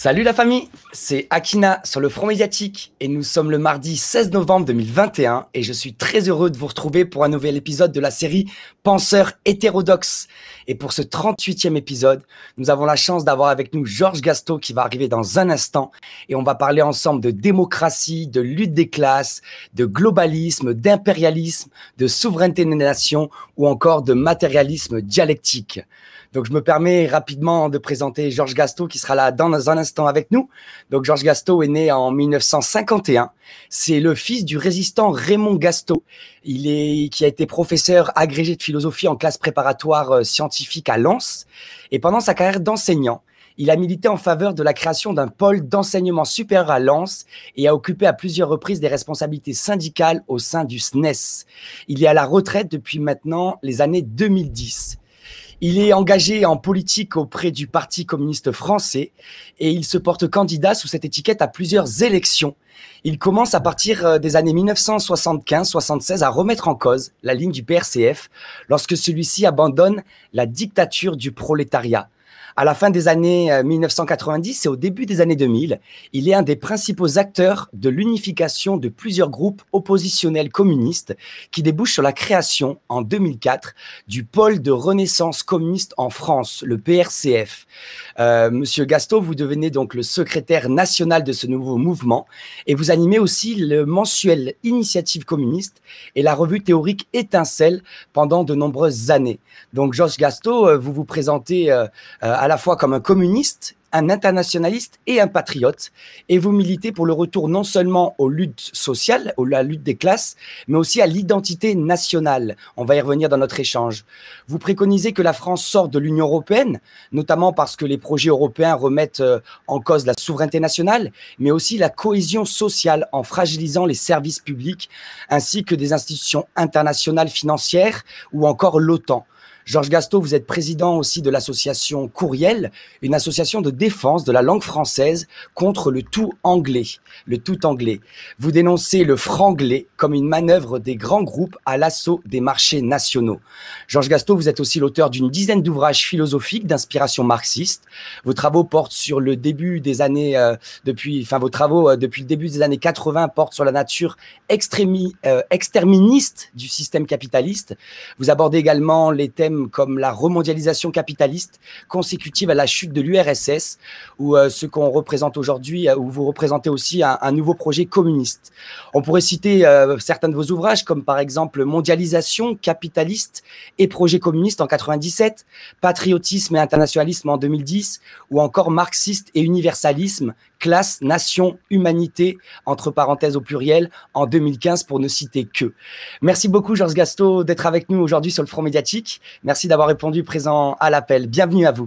Salut la famille, c'est Akina sur le Front médiatique et nous sommes le mardi 16 novembre 2021 et je suis très heureux de vous retrouver pour un nouvel épisode de la série Penseurs hétérodoxes. Et pour ce 38e épisode, nous avons la chance d'avoir avec nous Georges Gasto qui va arriver dans un instant et on va parler ensemble de démocratie, de lutte des classes, de globalisme, d'impérialisme, de souveraineté des nations ou encore de matérialisme dialectique. Donc je me permets rapidement de présenter Georges Gasto qui sera là dans un instant avec nous. Donc Georges Gasto est né en 1951. C'est le fils du résistant Raymond Gasto. Il est qui a été professeur agrégé de philosophie en classe préparatoire euh, scientifique à Lens et pendant sa carrière d'enseignant, il a milité en faveur de la création d'un pôle d'enseignement supérieur à Lens et a occupé à plusieurs reprises des responsabilités syndicales au sein du SNES. E il est à la retraite depuis maintenant les années 2010. Il est engagé en politique auprès du Parti communiste français et il se porte candidat sous cette étiquette à plusieurs élections. Il commence à partir euh, des années 1975-76 à remettre en cause la ligne du PRCF lorsque celui-ci abandonne la dictature du prolétariat à la fin des années 1990 euh, et au début des années 2000, il est un des principaux acteurs de l'unification de plusieurs groupes oppositionnels communistes qui débouche sur la création, en 2004, du pôle de renaissance communiste en France, le PRCF. Euh, Monsieur Gasto, vous devenez donc le secrétaire national de ce nouveau mouvement et vous animez aussi le mensuel Initiative communiste et la revue théorique Étincelle pendant de nombreuses années. Donc, Georges Gasto, euh, vous vous présentez euh, à la fois comme un communiste, un internationaliste et un patriote. Et vous militez pour le retour non seulement aux luttes sociales, à la lutte des classes, mais aussi à l'identité nationale. On va y revenir dans notre échange. Vous préconisez que la France sorte de l'Union européenne, notamment parce que les projets européens remettent euh, en cause la souveraineté nationale, mais aussi la cohésion sociale en fragilisant les services publics, ainsi que des institutions internationales financières ou encore l'OTAN. Georges Gasto, vous êtes président aussi de l'association Courriel, une association de défense de la langue française contre le tout anglais. Le tout anglais. Vous dénoncez le franglais comme une manœuvre des grands groupes à l'assaut des marchés nationaux. Georges Gasto, vous êtes aussi l'auteur d'une dizaine d'ouvrages philosophiques d'inspiration marxiste. Vos travaux portent sur le début des années, euh, depuis, enfin vos travaux euh, depuis le début des années 80 portent sur la nature euh, exterministe du système capitaliste. Vous abordez également les thèmes comme la remondialisation capitaliste consécutive à la chute de l'URSS, ou euh, ce qu'on représente aujourd'hui, euh, où vous représentez aussi un, nouveau projet communiste. On pourrait citer euh, certains de vos ouvrages, comme par exemple Mondialisation capitaliste et projet communiste en 97, Patriotisme et internationalisme en 2010, ou encore Marxiste et universalisme classe, nation, humanité, entre parenthèses au pluriel, en 2015 pour ne citer que. Merci beaucoup, Georges Gasto, d'être avec nous aujourd'hui sur le front médiatique. Merci d'avoir répondu présent à l'appel. Bienvenue à vous.